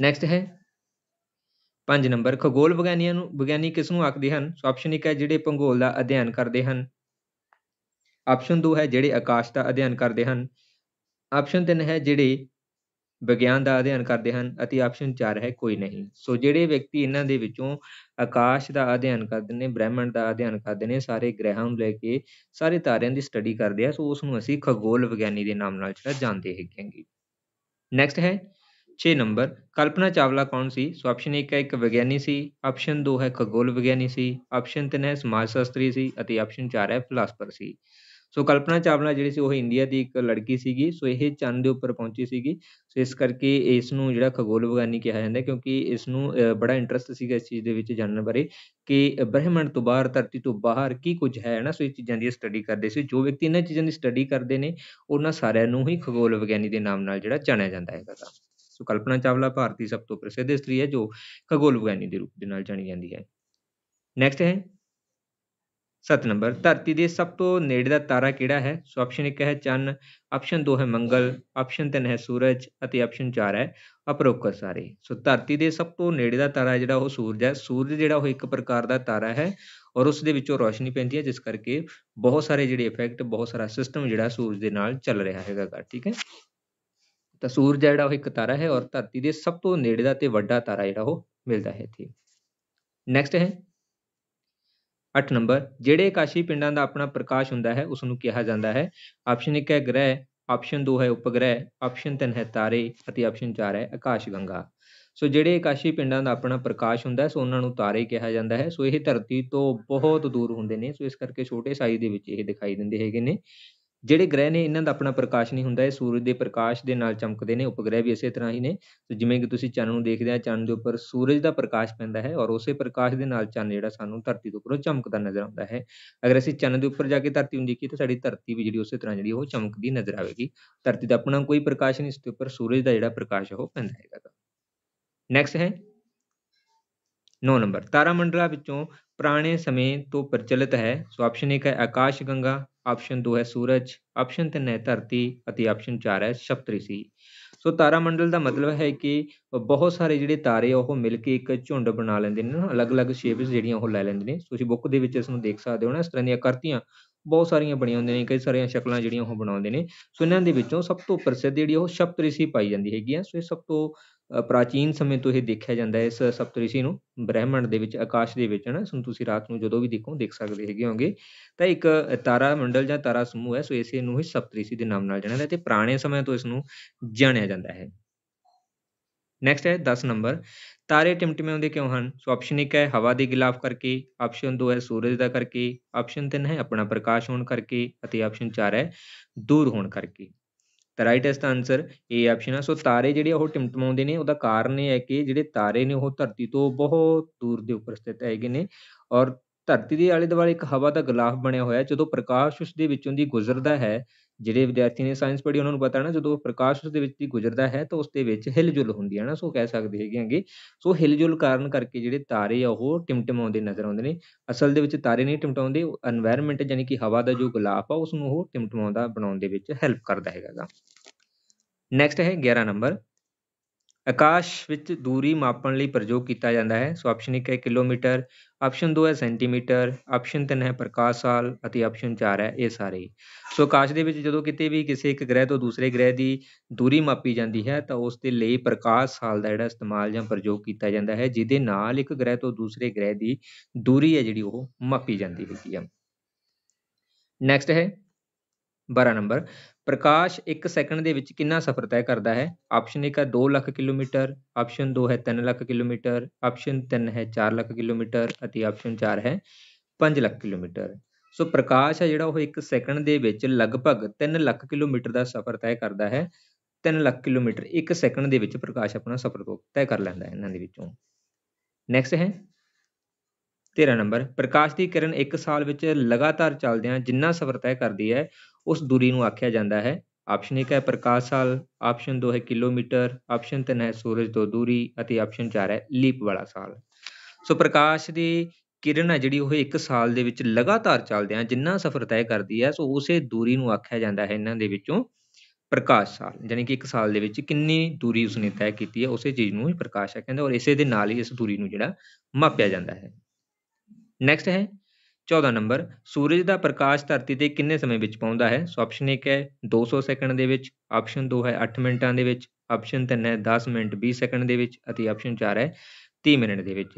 ਨੈਕਸਟ ਹੈ 5 ਨੰਬਰ ਖਗੋਲ ਵਿਗਿਆਨੀਆਂ ਨੂੰ ਵਿਗਿਆਨੀ ਕਿਸ ਨੂੰ ਆਖਦੇ ਹਨ ਸੋ ਆਪਸ਼ਨ 1 ਹੈ ਜਿਹੜੇ ਭੂਗੋਲ ਦਾ ਅਧਿਐਨ ਕਰਦੇ ਹਨ ਆਪਸ਼ਨ 2 ਹੈ ਜਿਹੜੇ ਆਕਾਸ਼ ਦਾ ਅਧਿਐਨ ਕਰਦੇ ਹਨ ਆਪਸ਼ਨ 3 ਹੈ ਜਿਹੜੇ ਵਿਗਿਆਨ ਦਾ ਅਧਿਐਨ ਕਰਦੇ ਹਨ ਅਤੇ ਆਪਸ਼ਨ 4 ਹੈ ਕੋਈ ਨਹੀਂ ਸੋ ਜਿਹੜੇ ਵਿਅਕਤੀ ਇਹਨਾਂ ਦੇ ਵਿੱਚੋਂ ਆਕਾਸ਼ ਦਾ ਅਧਿਐਨ ਕਰਦੇ ਨੇ ਬ੍ਰਹਿਮੰਡ ਦਾ ਅਧਿਐਨ ਕਰਦੇ ਨੇ ਸਾਰੇ ਗ੍ਰਹਿਾਂ ਨੂੰ ਲੈ ਕੇ ਸਾਰੇ ਤਾਰਿਆਂ ਦੀ ਸਟੱਡੀ ਕਰਦੇ ਆ ਸੋ ਉਸ ਨੂੰ ਅਸੀਂ ਖਗੋਲ ਵਿਗਿਆਨੀ ਦੇ ਨਾਮ ਨਾਲ ਜਿਹੜਾ ਜਾਣਦੇ ਹੈਗੇ ਨੈਕਸਟ ਹੈ 6 ਨੰਬਰ ਕਲਪਨਾ ਚਾਵਲਾ ਕੌਣ ਸੀ ਸੋ ਆਪਸ਼ਨ 1 ਹੈ ਇੱਕ ਵਿਗਿਆਨੀ ਸੀ ਆਪਸ਼ਨ 2 ਹੈ ਖਗੋਲ ਵਿਗਿਆਨੀ ਸੀ ਆਪਸ਼ਨ 3 ਹੈ ਸਮਾਜ ਸ਼ਾਸਤਰੀ ਸੀ ਅਤੇ ਆਪਸ਼ਨ 4 ਹੈ ਫਿਲਾਸਫਰ ਸੀ ਸੋ ਕਲਪਨਾ ਚਾਵਲਾ ਜਿਹੜੀ ਸੀ ਉਹ ਇੰਡੀਆ ਦੀ ਇੱਕ ਲੜਕੀ ਸੀਗੀ ਸੋ ਇਹ ਚੰਨ ਦੇ ਉੱਪਰ ਪਹੁੰਚੀ ਸੀਗੀ ਸੋ ਇਸ ਕਰਕੇ ਇਸ ਨੂੰ ਜਿਹੜਾ ਖਗੋਲ ਵਿਗਿਆਨੀ ਕਿਹਾ ਜਾਂਦਾ ਕਿਉਂਕਿ ਇਸ ਨੂੰ ਬੜਾ ਇੰਟਰਸਟ ਸੀਗਾ ਇਸ ਚੀਜ਼ ਦੇ ਵਿੱਚ ਜਾਣਨ ਬਾਰੇ ਕਿ ਬ੍ਰਹਿਮੰਡ ਤੋਂ ਬਾਹਰ ਧਰਤੀ ਤੋਂ ਬਾਹਰ ਕੀ ਕੁਝ ਹੈ ਨਾ ਸੋ ਇਹ ਚੀਜ਼ਾਂ ਦੀ ਸਟੱਡੀ ਕਰਦੇ ਸੀ ਜੋ ਵਿਅਕਤੀ ਇਹਨਾਂ ਚੀਜ਼ਾਂ ਦੀ ਸਟੱਡੀ ਕਰਦੇ ਨੇ ਉਹਨਾਂ ਸਾਰਿਆਂ ਨੂੰ ਹੀ ਖਗੋਲ ਵਿਗਿਆਨੀ ਦੇ ਨਾਮ ਨਾਲ ਜਿਹੜਾ ਜਾਣਿਆ ਜਾਂਦਾ ਹੈਗਾ ਸੋ ਕਲਪਨਾ ਚਾਵਲਾ ਭਾਰਤੀ ਸਭ ਤੋਂ ਪ੍ਰਸਿੱਧ ਇਸਤਰੀ ਹੈ ਜੋ ਖਗੋਲ ਵਿਗਿਆਨੀ ਦੇ ਰੂਪ ਦੇ ਨਾਲ ਜਾਣੀ ਜਾਂਦੀ ਹੈ ਨੈਕਸਟ ਹੈ 7 ਨੰਬਰ ਧਰਤੀ ਦੇ ਸਭ ਤੋਂ ਨੇੜੇ ਦਾ ਤਾਰਾ ਕਿਹੜਾ ਹੈ ਸੋ ਆਪਸ਼ਨ 1 ਹੈ ਚੰਨ ਆਪਸ਼ਨ 2 ਹੈ ਮੰਗਲ ਆਪਸ਼ਨ 3 ਹੈ ਸੂਰਜ ਅਤੇ ਆਪਸ਼ਨ 4 ਹੈ ਅਪਰੋਕਸ ਸਾਰੇ ਸੋ ਧਰਤੀ ਦੇ ਸਭ ਤੋਂ ਨੇੜੇ ਦਾ ਤਾਰਾ ਜਿਹੜਾ ਉਹ ਸੂਰਜ ਹੈ ਸੂਰਜ ਜਿਹੜਾ ਉਹ ਇੱਕ ਪ੍ਰਕਾਰ ਦਾ ਤਾਰਾ ਹੈ ਔਰ ਉਸ ਦੇ ਵਿੱਚੋਂ ਰੋਸ਼ਨੀ ਪੈਂਦੀ ਹੈ ਜਿਸ ਕਰਕੇ ਬਹੁਤ ਸਾਰੇ ਜਿਹੜੇ ਇਫੈਕਟ ਬਹੁਤ ਸਾਰਾ ਸਿਸਟਮ ਜਿਹੜਾ ਸੂਰਜ ਦੇ ਨਾਲ ਚੱਲ ਰਿਹਾ ਹੈਗਾ ਠੀਕ ਹੈ ਤਾਂ ਸੂਰਜ ਜਿਹੜਾ ਉਹ ਇੱਕ ਤਾਰਾ ਹੈ ਔਰ ਧਰਤੀ ਦੇ ਸਭ ਤੋਂ ਨੇੜੇ ਦਾ ਤੇ ਵੱਡਾ ਤਾਰਾ ਜਿਹੜਾ ਉਹ ਮਿਲਦਾ ਹੈ ਇੱਥੇ ਨੈਕਸਟ ਹੈ 8 ਨੰਬਰ ਜਿਹੜੇ ਆਕਾਸ਼ੀ ਪਿੰਡਾਂ ਦਾ ਆਪਣਾ ਪ੍ਰਕਾਸ਼ ਹੁੰਦਾ ਹੈ ਉਸ ਨੂੰ ਕਿਹਾ ਜਾਂਦਾ ਹੈ ਆਪਸ਼ਨ 1 ਹੈ ਗ੍ਰਹਿ ਆਪਸ਼ਨ 2 ਹੈ ਉਪਗ੍ਰਹਿ ਆਪਸ਼ਨ 3 ਹੈ ਤਾਰੇ ਅਤੇ ਆਪਸ਼ਨ 4 ਹੈ ਆਕਾਸ਼ ਗੰਗਾ ਸੋ ਜਿਹੜੇ ਆਕਾਸ਼ੀ ਪਿੰਡਾਂ ਦਾ ਆਪਣਾ ਪ੍ਰਕਾਸ਼ ਹੁੰਦਾ ਹੈ ਸੋ ਉਹਨਾਂ ਨੂੰ ਤਾਰੇ ਕਿਹਾ ਜਾਂਦਾ ਹੈ ਸੋ ਇਹ ਧਰਤੀ ਤੋਂ ਬਹੁਤ ਦੂਰ ਹੁੰਦੇ ਨੇ ਸੋ ਇਸ ਕਰਕੇ ਛੋਟੇ ਸਾਈਜ਼ ਦੇ ਵਿੱਚ ਇਹ ਦਿਖਾਈ ਦਿੰਦੇ ਹੈਗੇ ਨੇ ਜਿਹੜੇ ਗ੍ਰਹਿ ਨੇ ਇਹਨਾਂ ਦਾ ਆਪਣਾ ਪ੍ਰਕਾਸ਼ ਨਹੀਂ ਹੁੰਦਾ ਇਹ ਸੂਰਜ ਦੇ ਪ੍ਰਕਾਸ਼ ਦੇ ਨਾਲ ਚਮਕਦੇ ਨੇ ਉਪਗ੍ਰਹਿ ਵੀ ਇਸੇ ਤਰ੍ਹਾਂ ਹੀ ਨੇ ਜਿਵੇਂ ਕਿ ਤੁਸੀਂ ਚੰਨ ਨੂੰ ਦੇਖਦੇ ਆ ਚੰਨ ਦੇ ਉੱਪਰ ਸੂਰਜ ਦਾ ਪ੍ਰਕਾਸ਼ ਪੈਂਦਾ ਹੈ ਔਰ ਉਸੇ ਪ੍ਰਕਾਸ਼ ਦੇ ਨਾਲ ਚੰਨ ਜਿਹੜਾ ਸਾਨੂੰ ਧਰਤੀ ਦੇ ਉੱਪਰੋਂ ਚਮਕਦਾ ਨਜ਼ਰ ਆਉਂਦਾ ਹੈ ਅਗਰ ਅਸੀਂ ਚੰਨ ਦੇ ਉੱਪਰ ਜਾ ਕੇ ਧਰਤੀ ਨੂੰ ਦੇਖੀਏ ਤਾਂ ਸਾਡੀ ਧਰਤੀ ਵੀ ਜਿਹੜੀ ਉਸੇ ਤਰ੍ਹਾਂ ਜਿਹੜੀ ਉਹ ਚਮਕਦੀ ਨਜ਼ਰ ਆਵੇਗੀ ਧਰਤੀ ਦਾ ਆਪਣਾ ਕੋਈ ਪ੍ਰਕਾਸ਼ ਨਹੀਂ ਇਸ ਦੇ ਉੱਪਰ ਸੂਰਜ ਦਾ ਜਿਹੜਾ ਪ੍ਰਕਾਸ਼ ਉਹ ਪੈਂਦਾ ਹੈਗਾ ਨੈਕਸਟ ਹੈ 9 ਨੰਬਰ ਤਾਰਾ ਮੰਡਲਾਂ ਵਿੱਚੋਂ ਪੁਰਾਣੇ ਸਮੇਂ ਤੋਂ ਪ੍ਰਚਲਿਤ ਹੈ ਸੋ ਆਪਸ਼ਨ 1 ਹੈ ਆਕਾਸ਼ ਗੰਗਾ ਆਪਸ਼ਨ 2 ਹੈ ਸੂਰਜ ਆਪਸ਼ਨ 3 ਹੈ ਧਰਤੀ ਅਤੇ ਆਪਸ਼ਨ 4 ਹੈ ਸਪਤਰਿਸ਼ੀ ਸੋ ਤਾਰਾ ਮੰਡਲ ਦਾ ਮਤਲਬ ਹੈ ਕਿ ਬਹੁਤ ਸਾਰੇ ਜਿਹੜੇ ਤਾਰੇ ਉਹ ਮਿਲ ਕੇ ਇੱਕ ਝੁੰਡ ਬਣਾ ਲੈਂਦੇ ਨੇ ਨਾ ਅਲੱਗ-ਅਲੱਗ ਸ਼ੇਪਸ ਜਿਹੜੀਆਂ ਉਹ ਲੈ ਲੈਂਦੇ ਨੇ ਸੋ ਤੁਸੀਂ ਬੁੱਕ ਦੇ ਵਿੱਚ ਇਸ ਨੂੰ ਦੇਖ ਸਕਦੇ ਹੋ ਨਾ ਇਸ ਤਰ੍ਹਾਂ ਦੀਆਂ ਕਰਤੀਆਂ ਬਹੁਤ ਸਾਰੀਆਂ ਬਣੀਆਂ ਹੁੰਦੀਆਂ ਨੇ ਕਈ ਸਾਰੀਆਂ ਸ਼ਕਲਾਂ ਜਿਹੜੀਆਂ ਉਹ ਬਣਾਉਂਦੇ ਨੇ ਸੋ ਇਹਨਾਂ ਦੇ ਵਿੱਚੋਂ ਸਭ ਤੋਂ ਪ੍ਰਸਿੱਧ ਜਿਹੜੀ ਉਹ ਸਪਤਰਿਸ਼ੀ ਪਾਈ ਜਾਂਦੀ ਹੈਗੀ ਆ ਸੋ ਇਹ ਸਭ ਤੋਂ ਪ੍ਰਾਚੀਨ ਸਮੇਂ ਤੋਂ ਇਹ ਦੇਖਿਆ ਜਾਂਦਾ ਹੈ ਇਸ ਸਪਤਰਿਸ਼ੀ ਨੂੰ ਬ੍ਰਹਿਮੰਡ ਦੇ ਵਿੱਚ ਆਕਾਸ਼ ਦੇ ਵਿੱਚ ਨਾ ਸੋ ਤੁਸੀਂ ਰਾਤ ਨੂੰ ਜਦੋਂ ਵੀ ਦੇਖੋ ਦੇਖ ਸਕਦੇ ਹੈਗੇ ਹੋਗੇ ਤਾਂ ਇੱਕ ਤਾਰਾ ਮੰਡਲ ਜਾਂ ਤਾਰਾ ਸਮੂਹ ਹੈ ਸੋ ਇਸੇ ਨੂੰ ਹੀ ਸਪਤਰਿਸ਼ੀ ਦੇ ਨਾਮ ਨਾਲ ਜਾਣਿਆ ਜਾਂਦਾ ਤੇ ਪੁਰਾਣੇ ਸਮੇਂ ਤੋਂ ਇਸ ਨੂੰ ਜਾਣਿਆ ਜਾਂਦਾ ਹੈ ਨੈਕਸਟ ਹੈ 10 ਨੰਬਰ ਤਾਰੇ ਟਿਮਟਿਮਾਉਂਦੇ ਕਿਉਂ ਹਨ ਸੋ ਆਪਸ਼ਨ 1 ਹੈ ਹਵਾ ਦੇ ਗਿਲਾਫ ਕਰਕੇ ਆਪਸ਼ਨ 2 ਹੈ ਸੂਰਜ ਦਾ ਕਰਕੇ ਆਪਸ਼ਨ 3 ਹੈ ਆਪਣਾ ਪ੍ਰਕਾਸ਼ ਹੋਣ ਕਰਕੇ ਅਤੇ ਆਪਸ਼ਨ 4 ਹੈ ਦੂਰ ਹੋਣ ਕਰਕੇ ਤਾਂ ਰਾਈਟ ਇਸ ਦਾ ਆਨਸਰ ਇਹ ਆਪਸ਼ਨ ਹੈ ਸੋ ਤਾਰੇ ਜਿਹੜੇ ਉਹ ਟਿਮਟਿਮਾਉਂਦੇ ਨੇ ਉਹਦਾ ਕਾਰਨ ਇਹ ਹੈ ਕਿ ਜਿਹੜੇ ਤਾਰੇ ਨੇ ਉਹ ਧਰਤੀ ਤੋਂ ਬਹੁਤ ਦੂਰ ਦੇ ਉੱਪਰ ਸਥਿਤ ਹੈਗੇ ਨੇ ਔਰ ਧਰਤੀ ਦੇ ਆਲੇ ਦੁਆਲੇ ਇੱਕ ਹਵਾ ਦਾ ਗਲਾਫ ਬਣਿਆ ਹੋਇਆ ਜਦੋਂ ਪ੍ਰਕਾਸ਼ ਉਸ ਦੇ ਵਿੱਚੋਂ ਦੀ ਗੁਜ਼ਰਦਾ ਹੈ ਜਿਹੜੇ ਵਿਦਿਆਰਥੀ ਨੇ ਸਾਇੰਸ ਪੜ੍ਹੀ ਉਹਨਾਂ ਨੂੰ ਪਤਾ ਨਾ ਜਦੋਂ ਪ੍ਰਕਾਸ਼ ਉਸ ਦੇ ਵਿੱਚ ਦੀ ਗੁਜ਼ਰਦਾ ਹੈ ਤਾਂ ਉਸ ਦੇ ਵਿੱਚ ਹਿਲਜੁਲ ਹੁੰਦੀ ਹੈ ਨਾ ਸੋ ਕਹਿ ਸਕਦੇ ਹੈਗੇ ਆਂਗੇ ਸੋ ਹਿਲਜੁਲ ਕਾਰਨ ਕਰਕੇ ਜਿਹੜੇ ਤਾਰੇ ਆ ਉਹ ਟਿਮਟਿਮਾਉਂਦੇ ਨਜ਼ਰ ਆਉਂਦੇ ਨੇ ਅਸਲ ਦੇ ਵਿੱਚ ਤਾਰੇ ਨਹੀਂ ਟਿਮਟਾਉਂਦੇ এনवायरमेंट ਯਾਨੀ ਕਿ ਹਵਾ ਦਾ ਜੋ ਗਲਾਫ ਆ ਉਸ ਨੂੰ ਉਹ ਟਿਮਟਿਮਾਉਂਦਾ ਬਣਾਉਣ ਦੇ ਵਿੱਚ ਹੈਲਪ ਕਰਦਾ ਹੈਗਾ ਗਾ ਨੈਕਸਟ ਹੈ 11 ਨੰਬਰ ਆਕਾਸ਼ ਵਿੱਚ ਦੂਰੀ ਮਾਪਣ ਲਈ ਪ੍ਰਯੋਗ ਕੀਤਾ ਜਾਂਦਾ ਹੈ ਸੋ ਆਪਸ਼ਨ 1 ਹੈ ਕਿਲੋਮੀਟਰ ਆਪਸ਼ਨ 2 ਹੈ ਸੈਂਟੀਮੀਟਰ ਆਪਸ਼ਨ 3 ਹੈ ਪ੍ਰਕਾਸ਼ ਸਾਲ ਅਤੇ ਆਪਸ਼ਨ 4 ਹੈ ਇਹ ਸਾਰੇ ਸੋ ਆਕਾਸ਼ ਦੇ ਵਿੱਚ ਜਦੋਂ ਕਿਤੇ ਵੀ ਕਿਸੇ ਇੱਕ ਗ੍ਰਹਿ ਤੋਂ ਦੂਸਰੇ ਗ੍ਰਹਿ ਦੀ ਦੂਰੀ ਮਾਪੀ ਜਾਂਦੀ ਹੈ ਤਾਂ ਉਸ ਦੇ ਲਈ ਪ੍ਰਕਾਸ਼ ਸਾਲ ਦਾ ਜਿਹੜਾ ਇਸਤੇਮਾਲ ਜਾਂ ਪ੍ਰਯੋਗ ਕੀਤਾ ਜਾਂਦਾ ਹੈ ਜਿਹਦੇ ਨਾਲ ਇੱਕ ਗ੍ਰਹਿ ਤੋਂ ਦੂਸਰੇ ਗ੍ਰਹਿ ਦੀ ਦੂਰੀ ਹੈ ਜਿਹੜੀ ਉਹ ਮਾਪੀ ਜਾਂਦੀ ਹੈਗੀ ਆ ਨੈਕਸਟ ਹੈ 12 ਨੰਬਰ ਪ੍ਰਕਾਸ਼ 1 ਸੈਕਿੰਡ ਦੇ ਵਿੱਚ ਕਿੰਨਾ ਸਫ਼ਰ ਤੈਅ ਕਰਦਾ ਹੈ ਆਪਸ਼ਨ 1 ਹੈ 2 ਲੱਖ ਕਿਲੋਮੀਟਰ ਆਪਸ਼ਨ 2 ਹੈ 3 ਲੱਖ ਕਿਲੋਮੀਟਰ ਆਪਸ਼ਨ 3 ਹੈ 4 ਲੱਖ ਕਿਲੋਮੀਟਰ ਅਤੇ ਆਪਸ਼ਨ 4 ਹੈ 5 ਲੱਖ ਕਿਲੋਮੀਟਰ ਸੋ ਪ੍ਰਕਾਸ਼ ਹੈ ਜਿਹੜਾ ਉਹ 1 ਸੈਕਿੰਡ ਦੇ ਵਿੱਚ ਲਗਭਗ 3 ਲੱਖ ਕਿਲੋਮੀਟਰ ਦਾ ਸਫ਼ਰ ਤੈਅ ਕਰਦਾ ਹੈ 3 ਲੱਖ ਕਿਲੋਮੀਟਰ 1 ਸੈਕਿੰਡ ਦੇ ਵਿੱਚ ਪ੍ਰਕਾਸ਼ ਆਪਣਾ ਸਫ਼ਰ ਤੈਅ ਕਰ ਲੈਂਦਾ ਹੈ ਇਹਨਾਂ ਦੇ ਵਿੱਚੋਂ ਨੈਕਸਟ ਹੈ 13 ਨੰਬਰ ਪ੍ਰਕਾਸ਼ ਦੀ ਕਿਰਨ 1 ਸਾਲ ਵਿੱਚ ਲਗਾਤਾਰ ਚੱਲਦਿਆਂ ਜਿੰਨਾ ਸਫ਼ਰ ਤੈਅ ਕਰਦੀ ਹੈ ਉਸ ਦੂਰੀ ਨੂੰ ਆਖਿਆ ਜਾਂਦਾ ਹੈ ਆਪਸ਼ਨ 1 ਹੈ ਪ੍ਰਕਾਸ਼ ਸਾਲ ਆਪਸ਼ਨ 2 ਹੈ ਕਿਲੋਮੀਟਰ ਆਪਸ਼ਨ 3 ਹੈ ਸੂਰਜ ਤੋਂ ਦੂਰੀ ਅਤੇ ਆਪਸ਼ਨ 4 ਹੈ ਲੀਪ ਵਾਲਾ ਸਾਲ ਸੋ ਪ੍ਰਕਾਸ਼ ਦੀ ਕਿਰਨ ਹੈ ਜਿਹੜੀ ਉਹ ਇੱਕ ਸਾਲ ਦੇ ਵਿੱਚ ਲਗਾਤਾਰ ਚੱਲਦੇ ਆ ਜਿੰਨਾ ਸਫ਼ਰ ਤੈਅ ਕਰਦੀ ਹੈ ਸੋ ਉਸੇ ਦੂਰੀ ਨੂੰ ਆਖਿਆ ਜਾਂਦਾ ਹੈ ਇਹਨਾਂ ਦੇ ਵਿੱਚੋਂ ਪ੍ਰਕਾਸ਼ ਸਾਲ ਯਾਨੀ ਕਿ ਇੱਕ ਸਾਲ ਦੇ ਵਿੱਚ ਕਿੰਨੀ ਦੂਰੀ ਉਸਨੇ ਤੈਅ ਕੀਤੀ ਹੈ ਉਸੇ ਚੀਜ਼ ਨੂੰ ਹੀ ਪ੍ਰਕਾਸ਼ ਆ ਕਹਿੰਦੇ ਔਰ ਇਸੇ ਦੇ ਨਾਲ ਹੀ ਇਸ ਦੂਰੀ ਨੂੰ ਜਿਹੜਾ ਮਾਪਿਆ ਜਾਂਦਾ ਹੈ ਨੈਕਸਟ ਹੈ ਚੌਦਾਂ ਨੰਬਰ ਸੂਰਜ ਦਾ ਪ੍ਰਕਾਸ਼ ਧਰਤੀ ਤੇ ਕਿੰਨੇ ਸਮੇਂ ਵਿੱਚ ਪਹੁੰਚਦਾ ਹੈ ਸੋ ਆਪਸ਼ਨ 1 ਹੈ 200 ਸੈਕਿੰਡ ਦੇ ਵਿੱਚ ਆਪਸ਼ਨ 2 ਹੈ 8 ਮਿੰਟਾਂ ਦੇ ਵਿੱਚ ਆਪਸ਼ਨ 3 ਹੈ 10 ਮਿੰਟ 20 ਸੈਕਿੰਡ ਦੇ ਵਿੱਚ ਅਤੇ ਆਪਸ਼ਨ 4 ਹੈ 30 ਮਿੰਟ ਦੇ ਵਿੱਚ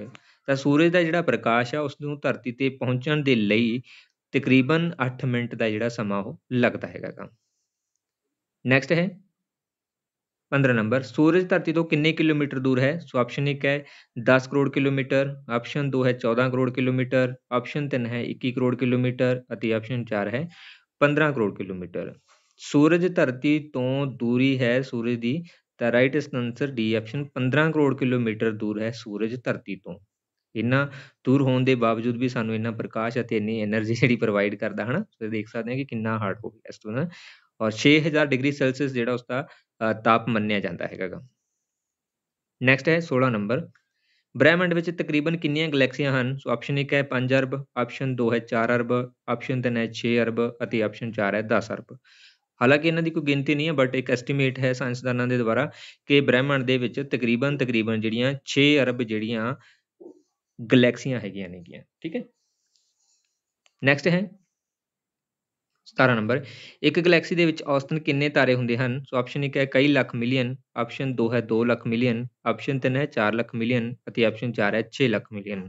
ਤਾਂ ਸੂਰਜ ਦਾ ਜਿਹੜਾ ਪ੍ਰਕਾਸ਼ ਆ ਉਸ ਨੂੰ ਧਰਤੀ ਤੇ ਪਹੁੰਚਣ ਦੇ ਲਈ ਤਕਰੀਬਨ 8 ਮਿੰਟ ਦਾ ਜਿਹੜਾ ਸਮਾਂ ਉਹ ਲੱਗਦਾ ਹੈਗਾ ਗਾ ਨੈਕਸਟ ਹੈ 15 ਨੰਬਰ ਸੂਰਜ ਧਰਤੀ ਤੋਂ ਕਿੰਨੇ ਕਿਲੋਮੀਟਰ ਦੂਰ ਹੈ ਸੋ ਆਪਸ਼ਨ 1 ਹੈ 10 ਕਰੋੜ ਕਿਲੋਮੀਟਰ ਆਪਸ਼ਨ 2 ਹੈ 14 ਕਰੋੜ ਕਿਲੋਮੀਟਰ ਆਪਸ਼ਨ 3 ਹੈ 21 ਕਰੋੜ ਕਿਲੋਮੀਟਰ ਅਤੇ ਆਪਸ਼ਨ 4 ਹੈ 15 ਕਰੋੜ ਕਿਲੋਮੀਟਰ ਸੂਰਜ ਧਰਤੀ ਤੋਂ ਦੂਰੀ ਹੈ ਸੂਰਜ ਦੀ ਤਾਂ right answer D option 15 crore kilometre ਦੂਰ ਹੈ ਸੂਰਜ ਧਰਤੀ ਤੋਂ ਇੰਨਾ ਦੂਰ ਹੋਣ ਦੇ ਬਾਵਜੂਦ ਵੀ ਸਾਨੂੰ ਇੰਨਾ ਪ੍ਰਕਾਸ਼ ਅਤੇ ਇੰਨੀ એનર્ਜੀ ਜਿਹੜੀ ਪ੍ਰੋਵਾਈਡ ਕਰਦਾ ਹਨਾ ਤੁਸੀਂ ਦੇਖ ਸਕਦੇ ਹੋ ਕਿ ਕਿੰਨਾ ਹਾਰਡ ਹੋ ਗਿਆ ਇਸ ਤੋਂ ਨਾ ਔਰ 6000 ਡਿਗਰੀ ਸੈਲਸੀਅਸ ਜਿਹੜਾ ਉਸ ਦਾ ਤਾਪ ਮੰਨਿਆ ਜਾਂਦਾ ਹੈਗਾ ਨੈਕਸਟ ਹੈ 16 ਨੰਬਰ ਬ੍ਰਹਿਮੰਡ ਵਿੱਚ ਤਕਰੀਬਨ ਕਿੰਨੀਆਂ ਗੈਲੈਕਸੀਆਂ ਹਨ ਸੋ ਆਪਸ਼ਨ 1 ਹੈ 5 ਅਰਬ ਆਪਸ਼ਨ 2 ਹੈ 4 ਅਰਬ ਆਪਸ਼ਨ 3 ਹੈ 6 ਅਰਬ ਅਤੇ ਆਪਸ਼ਨ 4 ਹੈ 10 ਅਰਬ ਹਾਲਾਂਕਿ ਇਹਨਾਂ ਦੀ ਕੋਈ ਗਿਣਤੀ ਨਹੀਂ ਹੈ ਬਟ ਇੱਕ ਐਸਟੀਮੇਟ ਹੈ ਸਾਇੰਸਦਾਨਾਂ ਦੇ ਦੁਆਰਾ ਕਿ ਬ੍ਰਹਿਮੰਡ ਦੇ ਵਿੱਚ ਤਕਰੀਬਨ ਤਕਰੀਬਨ ਜਿਹੜੀਆਂ 6 ਅਰਬ ਜਿਹੜੀਆਂ ਗੈਲੈਕਸੀਆਂ ਹੈਗੀਆਂ ਨੇਗੀਆਂ ਠੀਕ ਹੈ ਨੈਕਸਟ ਹੈ ਸਤਾਰਾਂ ਨੰਬਰ ਇੱਕ ਗਲੈਕਸੀ ਦੇ ਵਿੱਚ ਔਸਤਨ ਕਿੰਨੇ ਤਾਰੇ ਹੁੰਦੇ ਹਨ ਸੋ ਆਪਸ਼ਨ ਇੱਕ ਹੈ ਕਈ ਲੱਖ ਮਿਲੀਅਨ ਆਪਸ਼ਨ ਦੋ ਹੈ ਦੋ ਲੱਖ ਮਿਲੀਅਨ ਆਪਸ਼ਨ ਤਿੰਨ ਹੈ ਚਾਰ ਲੱਖ ਮਿਲੀਅਨ ਅਤੇ ਆਪਸ਼ਨ ਚਾਰ ਹੈ ਛੇ ਲੱਖ ਮਿਲੀਅਨ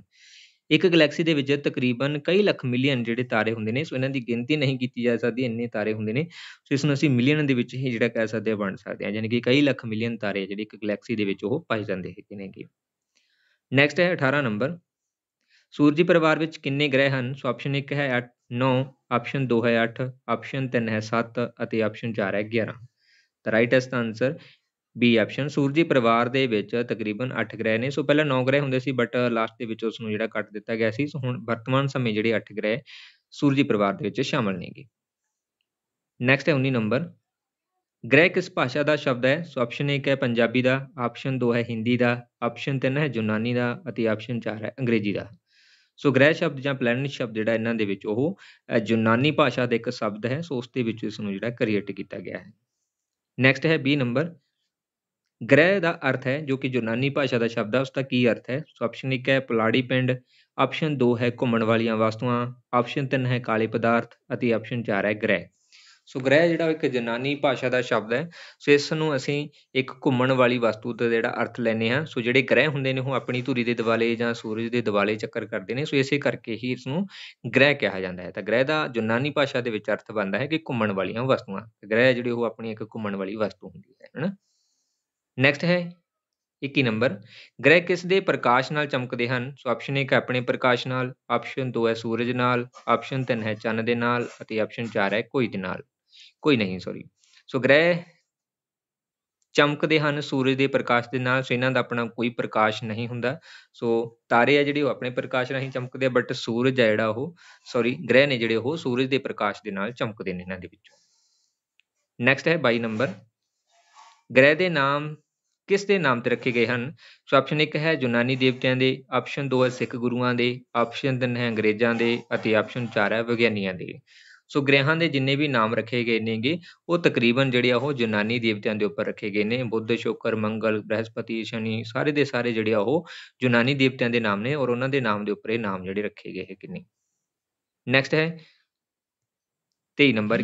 ਇੱਕ ਗਲੈਕਸੀ ਦੇ ਵਿੱਚ ਤਕਰੀਬਨ ਕਈ ਲੱਖ ਮਿਲੀਅਨ ਜਿਹੜੇ ਤਾਰੇ ਹੁੰਦੇ ਨੇ ਸੋ ਇਹਨਾਂ ਦੀ ਗਿਣਤੀ ਨਹੀਂ ਕੀਤੀ ਜਾ ਸਕਦੀ ਇੰਨੇ ਤਾਰੇ ਹੁੰਦੇ ਨੇ ਸੋ ਇਸ ਨੂੰ ਅਸੀਂ ਮਿਲੀਅਨ ਦੇ ਵਿੱਚ ਹੀ ਜਿਹੜਾ ਕਹਿ ਸਕਦੇ ਆ ਵੰਡ ਸਕਦੇ ਆ ਯਾਨੀ ਕਿ ਕਈ ਲੱਖ ਮਿਲੀਅਨ ਤਾਰੇ ਜਿਹੜੇ ਇੱਕ ਗਲੈਕਸੀ ਦੇ ਵਿੱਚ ਉਹ ਪਾਏ ਜਾਂਦੇ ਹੈਗੇ ਨੇਗੇ ਨੈਕਸਟ ਹੈ 18 ਨੰਬਰ ਸੂਰਜੀ ਪਰਿਵਾਰ ਵਿੱਚ ਕਿੰਨੇ ਗ੍ਰਹਿ ਹਨ ਸੋ ਆਪਸ਼ਨ 1 ਹੈ 8 ਨੌਂ ਆਪਸ਼ਨ 2 ਹੈ 8 ਆਪਸ਼ਨ 3 ਹੈ 7 ਅਤੇ ਆਪਸ਼ਨ 4 ਹੈ 11 ਤਾਂ ਰਾਈਟ ਇਸ ਦਾ ਆਨਸਰ ਬੀ ਆਪਸ਼ਨ ਸੂਰਜੀ ਪਰਿਵਾਰ ਦੇ ਵਿੱਚ ਤਕਰੀਬਨ 8 ਗ੍ਰਹਿ ਨੇ ਸੋ ਪਹਿਲਾਂ 9 ਗ੍ਰਹਿ ਹੁੰਦੇ ਸੀ ਬਟ ਲਾਸਟ ਦੇ ਵਿੱਚ ਉਸ ਨੂੰ ਜਿਹੜਾ ਕੱਟ ਦਿੱਤਾ ਗਿਆ ਸੀ ਸੋ ਹੁਣ ਵਰਤਮਾਨ ਸਮੇਂ ਜਿਹੜੇ 8 ਗ੍ਰਹਿ ਸੂਰਜੀ ਪਰਿਵਾਰ ਦੇ ਵਿੱਚ ਸ਼ਾਮਲ ਨੇਗੇ ਨੈਕਸਟ ਹੈ 19 ਨੰਬਰ ਗ੍ਰਹਿ ਕਿਸ ਭਾਸ਼ਾ ਦਾ ਸ਼ਬਦ ਹੈ ਸੋ ਆਪਸ਼ਨ 1 ਹੈ ਪੰਜਾਬੀ ਦਾ ਆਪਸ਼ਨ 2 ਹੈ ਹਿੰਦੀ ਦਾ ਆਪਸ਼ਨ 3 ਹੈ ਯੂਨਾਨੀ ਦਾ ਅਤੇ ਆਪਸ਼ਨ 4 ਹੈ ਅੰਗਰੇਜ਼ੀ ਦਾ ਸੋ ਗ੍ਰਹਿ ਸ਼ਬਦ ਜਾਂ ਪਲੈਨਟ ਸ਼ਬਦ ਜਿਹੜਾ ਇਹਨਾਂ ਦੇ ਵਿੱਚ ਉਹ ਜੁਨਾਨੀ ਭਾਸ਼ਾ ਦਾ ਇੱਕ ਸ਼ਬਦ ਹੈ ਸੋ ਉਸ ਦੇ ਵਿੱਚ ਇਸ ਨੂੰ ਜਿਹੜਾ ਕ੍ਰੀਏਟ ਕੀਤਾ ਗਿਆ ਹੈ ਨੈਕਸਟ ਹੈ ਬੀ ਨੰਬਰ ਗ੍ਰਹਿ ਦਾ ਅਰਥ ਹੈ ਜੋ ਕਿ ਜੁਨਾਨੀ ਭਾਸ਼ਾ ਦਾ ਸ਼ਬਦ ਹੈ ਉਸ ਦਾ ਕੀ ਅਰਥ ਹੈ ਸੋ ਆਪਸ਼ਨ 1 ਹੈ ਪਲਾੜੀ ਪਿੰਡ ਆਪਸ਼ਨ 2 ਹੈ ਘੁੰਮਣ ਵਾਲੀਆਂ ਵਸਤੂਆਂ ਆਪਸ਼ਨ 3 ਹੈ ਕਾਲੇ ਪਦਾਰਥ ਅਤੇ ਆਪਸ਼ਨ 4 ਹੈ ਗ੍ਰਹਿ ਸੋ ਗ੍ਰਹਿ ਜਿਹੜਾ ਇੱਕ ਜਨਾਨੀ ਭਾਸ਼ਾ ਦਾ ਸ਼ਬਦ ਹੈ ਸੋ ਇਸ ਨੂੰ ਅਸੀਂ ਇੱਕ ਘੁੰਮਣ ਵਾਲੀ ਵਸਤੂ ਦਾ ਜਿਹੜਾ ਅਰਥ ਲੈਨੇ ਆ ਸੋ ਜਿਹੜੇ ਗ੍ਰਹਿ ਹੁੰਦੇ ਨੇ ਉਹ ਆਪਣੀ ਧੁਰੀ ਦੇ ਦਿਵਾਲੇ ਜਾਂ ਸੂਰਜ ਦੇ ਦਿਵਾਲੇ ਚੱਕਰ ਕਰਦੇ ਨੇ ਸੋ ਇਸੇ ਕਰਕੇ ਹੀ ਇਸ ਨੂੰ ਗ੍ਰਹਿ ਕਿਹਾ ਜਾਂਦਾ ਹੈ ਤਾਂ ਗ੍ਰਹਿ ਦਾ ਜਨਾਨੀ ਭਾਸ਼ਾ ਦੇ ਵਿੱਚ ਅਰਥ ਬਣਦਾ ਹੈ ਕਿ ਘੁੰਮਣ ਵਾਲੀਆਂ ਵਸਤੂਆਂ ਗ੍ਰਹਿ ਜਿਹੜੇ ਉਹ ਆਪਣੀ ਇੱਕ ਘੁੰਮਣ ਵਾਲੀ ਵਸਤੂ ਹੁੰਦੀ ਹੈ ਹਨਾ ਨੈਕਸਟ ਹੈ 21 ਨੰਬਰ ਗ੍ਰਹਿ ਕਿਸ ਦੇ ਪ੍ਰਕਾਸ਼ ਨਾਲ ਚਮਕਦੇ ਹਨ ਸੋ ਆਪਸ਼ਨ 1 ਹੈ ਆਪਣੇ ਪ੍ਰਕਾਸ਼ ਨਾਲ ਆਪਸ਼ਨ 2 ਹੈ ਸੂਰਜ ਨਾਲ ਆਪਸ਼ਨ 3 ਹੈ ਚੰਨ ਦੇ ਨਾਲ ਅਤੇ ਆਪਸ਼ਨ 4 ਹੈ ਕੋਈ ਦੇ ਨਾਲ ਕੋਈ ਨਹੀਂ ਸੌਰੀ ਸੋ ਗ੍ਰਹਿ ਚਮਕਦੇ ਹਨ ਸੂਰਜ ਦੇ ਪ੍ਰਕਾਸ਼ ਦੇ ਨਾਲ ਸੋ ਇਹਨਾਂ ਦਾ ਆਪਣਾ ਕੋਈ ਪ੍ਰਕਾਸ਼ ਨਹੀਂ ਹੁੰਦਾ ਸੋ ਤਾਰੇ ਆ ਜਿਹੜੇ ਉਹ ਆਪਣੇ ਪ੍ਰਕਾਸ਼ ਰਾਹੀਂ ਚਮਕਦੇ ਆ ਬਟ ਸੂਰਜ ਆ ਜਿਹੜਾ ਉਹ ਸੌਰੀ ਗ੍ਰਹਿ ਨੇ ਜਿਹੜੇ ਉਹ ਸੂਰਜ ਦੇ ਪ੍ਰਕਾਸ਼ ਦੇ ਨਾਲ ਚਮਕਦੇ ਨੇ ਇਹਨਾਂ ਦੇ ਵਿੱਚੋਂ ਨੈਕਸਟ ਹੈ 22 ਨੰਬਰ ਗ੍ਰਹਿ ਦੇ ਨਾਮ ਕਿਸ ਦੇ ਨਾਮ ਤੇ ਰੱਖੇ ਗਏ ਹਨ ਸੋ ਆਪਸ਼ਨ 1 ਹੈ ਯੂਨਾਨੀ ਦੇਵਤਿਆਂ ਦੇ ਆਪਸ਼ਨ 2 ਹੈ ਸਿੱਖ ਗੁਰੂਆਂ ਦੇ ਆਪਸ਼ਨ 3 ਹੈ ਅੰਗਰੇਜ਼ਾਂ ਦੇ ਅਤੇ ਆਪਸ਼ਨ 4 ਹੈ ਵਿਗਿਆਨੀਆਂ ਦੇ ਸੋ ਗ੍ਰਹਿਾਂ ਦੇ ਜਿੰਨੇ ਵੀ ਨਾਮ ਰੱਖੇ ਗਏ ਨੇਗੇ ਉਹ ਤਕਰੀਬਨ ਜਿਹੜੇ ਆ ਉਹ ਜਨਾਨੀ ਦੇਵਤਿਆਂ ਦੇ ਉੱਪਰ ਰੱਖੇ ਗਏ ਨੇ ਬੁੱਧ ਸ਼ੁਕਰ ਮੰਗਲ ਬ੍ਰਹਸਪਤੀ ਸ਼ਨੀ ਸਾਰੇ ਦੇ ਸਾਰੇ ਜਿਹੜੇ ਆ ਉਹ ਜਨਾਨੀ ਦੇਵਤਿਆਂ ਦੇ ਨਾਮ ਨੇ ਔਰ ਉਹਨਾਂ ਦੇ ਨਾਮ ਦੇ ਉੱਪਰ ਇਹ ਨਾਮ ਜਿਹੜੇ ਰੱਖੇ ਗਏ ਹੈ ਕਿੰਨੇ ਨੈਕਸਟ ਹੈ 23 ਨੰਬਰ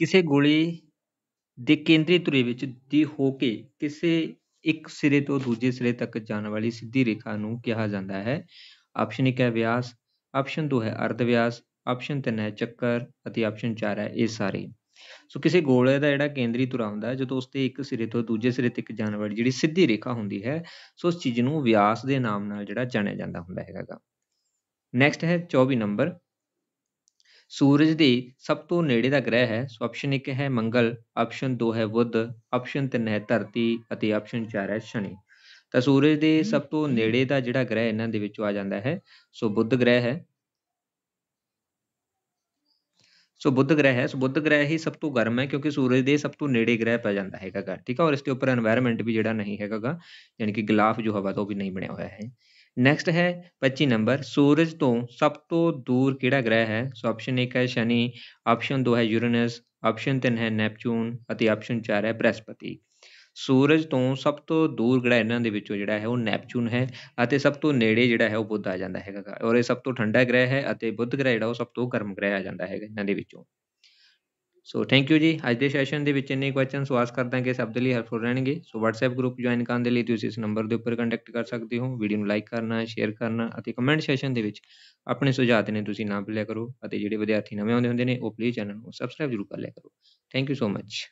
ਕਿਸੇ ਗੋਲੀ ਦੇ ਕੇਂਦਰੀ ਧੁਰੇ ਵਿੱਚ ਦੀ ਹੋ ਕੇ ਕਿਸੇ ਇੱਕ ਸਿਰੇ ਤੋਂ ਦੂਜੇ ਸਿਰੇ ਤੱਕ ਜਾਣ ਵਾਲੀ ਸਿੱਧੀ ਰੇਖਾ ਨੂੰ ਕਿਹਾ ਜਾਂਦਾ ਹੈ ਆਪਸ਼ਨ 1 ਹੈ ਵਿਆਸ ਆਪਸ਼ਨ 2 ਹੈ ਅਰਧ ਵਿਆਸ ਆਪਸ਼ਨ 3 ਹੈ ਚੱਕਰ ਅਤੇ ਆਪਸ਼ਨ 4 ਹੈ ਇਹ ਸਾਰੇ ਸੋ ਕਿਸੇ ਗੋਲੇ ਦਾ ਜਿਹੜਾ ਕੇਂਦਰੀ ਧੁਰਾ ਹੁੰਦਾ ਜਦੋਂ ਉਸ ਤੇ ਇੱਕ ਸਿਰੇ ਤੋਂ ਦੂਜੇ ਸਿਰੇ ਤੱਕ ਜਾਣ ਵਾਲੀ ਜਿਹੜੀ ਸਿੱਧੀ ਰੇਖਾ ਹੁੰਦੀ ਹੈ ਸੋ ਉਸ ਚੀਜ਼ ਨੂੰ ਵਿਆਸ ਦੇ ਨਾਮ ਨਾਲ ਜਿਹੜਾ ਜਾਣਿਆ ਜਾਂਦਾ ਹੁੰਦਾ ਹੈਗਾ ਨੈਕਸਟ ਹੈ 24 ਨੰਬਰ ਸੂਰਜ ਦੇ ਸਭ ਤੋਂ ਨੇੜੇ ਦਾ ਗ੍ਰਹਿ ਹੈ ਸੋ ਆਪਸ਼ਨ 1 ਹੈ ਮੰਗਲ ਆਪਸ਼ਨ 2 ਹੈ ਬੁੱਧ ਆਪਸ਼ਨ 3 ਹੈ ਧਰਤੀ ਅਤੇ ਆਪਸ਼ਨ 4 ਹੈ ਸ਼ਨੀ ਤਾਂ ਸੂਰਜ ਦੇ ਸਭ ਤੋਂ ਨੇੜੇ ਦਾ ਜਿਹੜਾ ਗ੍ਰਹਿ ਇਹਨਾਂ ਦੇ ਵਿੱਚੋਂ ਆ ਜਾਂਦਾ ਹੈ ਸੋ ਬੁੱਧ ਗ੍ਰਹਿ ਹੈ ਸੋ ਬੁੱਧ ਗ੍ਰਹਿ ਹੈ ਸੋ ਬੁੱਧ ਗ੍ਰਹਿ ਹੀ ਸਭ ਤੋਂ ਗਰਮ ਹੈ ਕਿਉਂਕਿ ਸੂਰਜ ਦੇ ਸਭ ਤੋਂ ਨੇੜੇ ਗ੍ਰਹਿ ਪੈ ਜਾਂਦਾ ਹੈਗਾ ਠੀਕ ਹੈ ਔਰ ਇਸ ਦੇ ਉੱਪਰ এনवायरमेंट ਵੀ ਜਿਹੜਾ ਨਹੀਂ ਹੈਗਾਗਾ ਯਾਨੀ ਕਿ ਗਲਾਫ ਜੋ ਹਵਾ ਤੋਂ ਵੀ ਨਹੀਂ ਬਣਿਆ ਹੋਇਆ ਹੈ ਨੈਕਸਟ ਹੈ 25 ਨੰਬਰ ਸੂਰਜ ਤੋਂ ਸਭ ਤੋਂ ਦੂਰ ਕਿਹੜਾ ਗ੍ਰਹਿ ਹੈ ਸੋ ਆਪਸ਼ਨ 1 ਹੈ ਸ਼ਨੀ ਆਪਸ਼ਨ 2 ਹੈ ਯੂਰੇਨਸ ਆਪਸ਼ਨ 3 ਹੈ ਨੈਪਚੂਨ ਅਤੇ ਆਪਸ਼ਨ 4 ਹੈ ਬ੍ਰਹਸਪਤੀ ਸੂਰਜ ਤੋਂ ਸਭ ਤੋਂ ਦੂਰ ਗ੍ਰਹਿ ਇਹਨਾਂ ਦੇ ਵਿੱਚੋਂ ਜਿਹੜਾ ਹੈ ਉਹ ਨੈਪਚੂਨ ਹੈ ਅਤੇ ਸਭ ਤੋਂ ਨੇੜੇ ਜਿਹੜਾ ਹੈ ਉਹ ਬੁੱਧ ਆ ਜਾਂਦਾ ਹੈਗਾ ਗਾ ਔਰ ਇਹ ਸਭ ਤੋਂ ਠੰਡਾ ਗ੍ਰਹਿ ਹੈ ਅਤੇ ਬੁੱਧ ਗ੍ਰਹਿ ਜਿਹੜਾ ਉਹ ਸਭ ਤੋਂ ਗਰਮ ਗ੍ਰਹਿ ਆ ਜਾਂਦਾ ਹੈਗਾ ਇਹਨਾਂ ਦੇ ਵਿੱਚੋਂ ਸੋ ਥੈਂਕ ਯੂ ਜੀ ਅੱਜ ਦੇ ਸੈਸ਼ਨ ਦੇ ਵਿੱਚ ਇੰਨੇ ਕੁਐਸਚਨ ਸਵਾਸ ਕਰਦਾ ਕਿ ਸਭ ਦੇ ਲਈ ਹੈਲਪਫੁਲ ਰਹਿਣਗੇ ਸੋ WhatsApp ਗਰੁੱਪ ਜੁਆਇਨ ਕਰਨ ਦੇ ਲਈ ਤੁਸੀਂ ਇਸ ਨੰਬਰ ਦੇ ਉੱਪਰ ਕੰਟੈਕਟ ਕਰ ਸਕਦੇ ਹੋ ਵੀਡੀਓ ਨੂੰ ਲਾਈਕ ਕਰਨਾ ਸ਼ੇਅਰ ਕਰਨਾ ਅਤੇ ਕਮੈਂਟ ਸੈਸ਼ਨ ਦੇ ਵਿੱਚ ਆਪਣੇ ਸੁਝਾਅ ਦੇਣੇ ਤੁਸੀਂ ਨਾ ਭੁੱਲਿਆ ਕਰੋ ਅਤੇ ਜਿਹੜੇ ਵਿਦਿਆਰਥੀ ਨਵੇਂ ਆਉਂਦੇ ਹੁੰਦੇ ਨੇ ਉਹ ਪਲੀਜ਼ ਚੈਨਲ ਨੂੰ ਸਬਸਕ੍ਰਾਈਬ ਜ਼ਰੂਰ ਕਰ ਲਿਆ ਕਰੋ ਥੈਂਕ ਯੂ ਸੋ ਮੱਚ